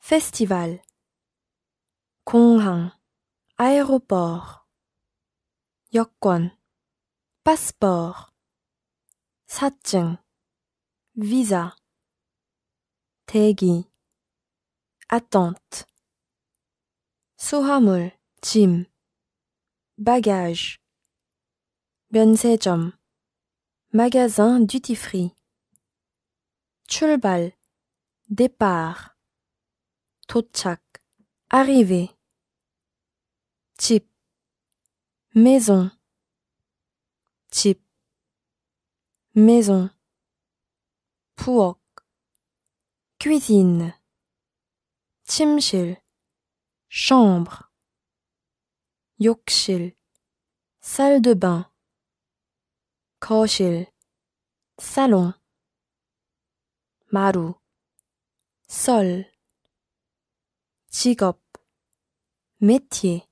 Festival Kong Hang Aéroport Yokwan passeport Satcheng Visa Tegi Attente Sohamul Jim Bagage Bianze Magasin duty free Chulbal départ, tochak, arrivée, chip, maison, chip, maison, puok, cuisine, Chimchil. chambre, 욕실, salle de bain, Koshil. salon, Maru. 썰 직업 métier